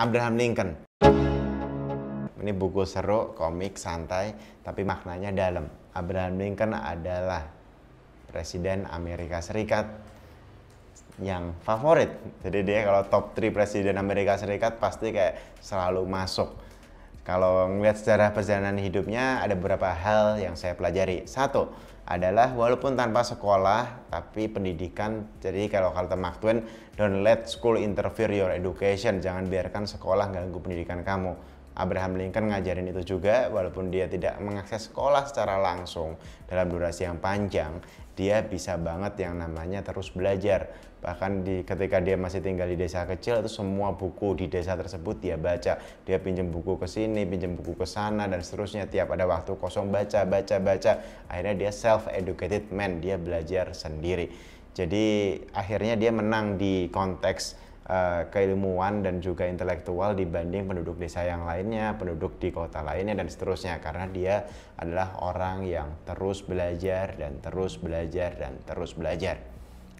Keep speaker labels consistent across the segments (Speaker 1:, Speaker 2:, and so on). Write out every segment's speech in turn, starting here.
Speaker 1: Abraham Lincoln. Ini buku seru, komik, santai, tapi maknanya dalam. Abraham Lincoln adalah presiden Amerika Serikat yang favorit. Jadi dia kalau top 3 presiden Amerika Serikat pasti kayak selalu masuk kalau melihat sejarah perjalanan hidupnya, ada beberapa hal yang saya pelajari. Satu, adalah walaupun tanpa sekolah tapi pendidikan jadi kalau kata Mark Twain don't let school interfere your education jangan biarkan sekolah ganggu pendidikan kamu Abraham Lincoln ngajarin itu juga walaupun dia tidak mengakses sekolah secara langsung dalam durasi yang panjang dia bisa banget yang namanya terus belajar bahkan di ketika dia masih tinggal di desa kecil itu semua buku di desa tersebut dia baca dia pinjam buku ke sini pinjam buku ke sana dan seterusnya tiap ada waktu kosong baca baca baca akhirnya dia self educated man dia belajar sendiri jadi akhirnya dia menang di konteks uh, keilmuan dan juga intelektual dibanding penduduk desa yang lainnya, penduduk di kota lainnya dan seterusnya karena dia adalah orang yang terus belajar dan terus belajar dan terus belajar.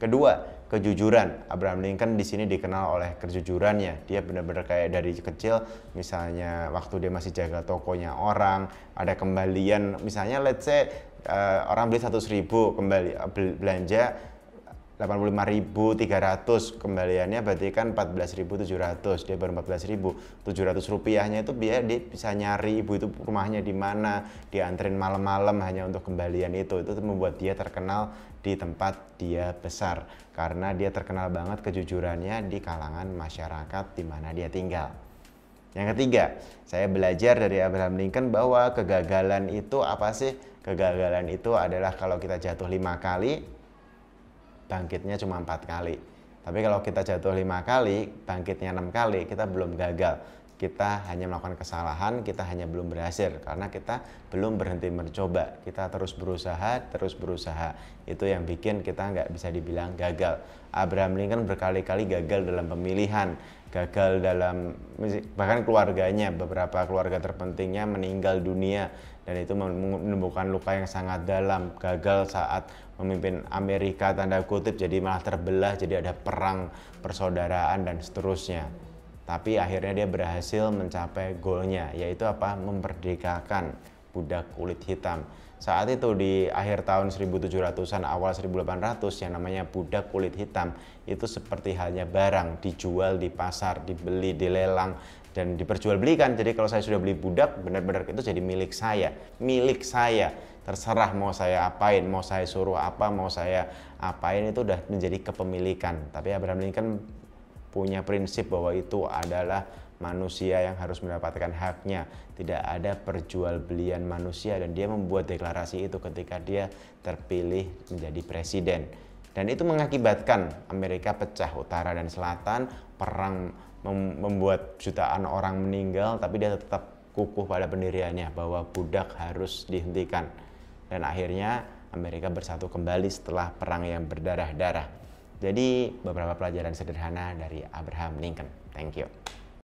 Speaker 1: Kedua, kejujuran. Abraham Lincoln di sini dikenal oleh kejujurannya. Dia benar-benar kayak dari kecil, misalnya waktu dia masih jaga tokonya orang, ada kembalian, misalnya let's say uh, orang beli satu ribu kembali eh, belanja 85.300 kembaliannya berarti kan 14.700 dia baru 14.700 rupiahnya itu biar dia bisa nyari ibu itu rumahnya di mana dianterin malam-malam hanya untuk kembalian itu itu membuat dia terkenal di tempat dia besar karena dia terkenal banget kejujurannya di kalangan masyarakat di mana dia tinggal yang ketiga, saya belajar dari Abraham Lincoln bahwa kegagalan itu apa sih? Kegagalan itu adalah kalau kita jatuh lima kali, bangkitnya cuma empat kali. Tapi kalau kita jatuh lima kali, bangkitnya enam kali, kita belum gagal kita hanya melakukan kesalahan, kita hanya belum berhasil karena kita belum berhenti mencoba. Kita terus berusaha, terus berusaha. Itu yang bikin kita nggak bisa dibilang gagal. Abraham Lincoln berkali-kali gagal dalam pemilihan, gagal dalam bahkan keluarganya, beberapa keluarga terpentingnya meninggal dunia dan itu menimbulkan luka yang sangat dalam. Gagal saat memimpin Amerika tanda kutip jadi malah terbelah, jadi ada perang persaudaraan dan seterusnya tapi akhirnya dia berhasil mencapai goalnya yaitu apa memperdekakan budak kulit hitam saat itu di akhir tahun 1700-an awal 1800 yang namanya budak kulit hitam itu seperti halnya barang dijual di pasar dibeli dilelang dan diperjualbelikan jadi kalau saya sudah beli budak benar-benar itu jadi milik saya milik saya terserah mau saya apain, mau saya suruh apa, mau saya apain itu udah menjadi kepemilikan. Tapi Abraham Lincoln punya prinsip bahwa itu adalah manusia yang harus mendapatkan haknya. Tidak ada perjualbelian manusia dan dia membuat deklarasi itu ketika dia terpilih menjadi presiden. Dan itu mengakibatkan Amerika pecah utara dan selatan, perang membuat jutaan orang meninggal tapi dia tetap kukuh pada pendiriannya bahwa budak harus dihentikan. Dan akhirnya Amerika bersatu kembali setelah perang yang berdarah-darah. Jadi beberapa pelajaran sederhana dari Abraham Lincoln. Thank you.